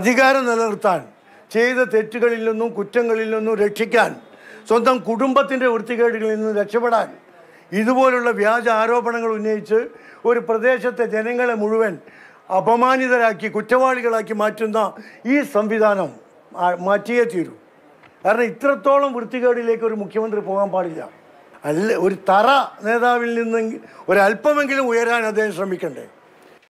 അധികാരം നിലനിർത്താൻ ചെയ്ത തെറ്റുകളിൽ നിന്നും കുറ്റങ്ങളിൽ നിന്നും രക്ഷിക്കാൻ സ്വന്തം കുടുംബത്തിൻ്റെ വൃത്തികേടുകളിൽ നിന്ന് രക്ഷപ്പെടാൻ ഇതുപോലുള്ള വ്യാജ ആരോപണങ്ങൾ ഉന്നയിച്ച് ഒരു പ്രദേശത്തെ ജനങ്ങളെ മുഴുവൻ അപമാനിതരാക്കി കുറ്റവാളികളാക്കി മാറ്റുന്ന ഈ സംവിധാനം മാറ്റിയേ തീരൂ കാരണം ഇത്രത്തോളം വൃത്തികേടിലേക്ക് ഒരു മുഖ്യമന്ത്രി പോകാൻ പാടില്ല അല്ല ഒരു തറ നേതാവിൽ നിന്ന് ഒരല്പമെങ്കിലും ഉയരാൻ അദ്ദേഹം ശ്രമിക്കണ്ടേ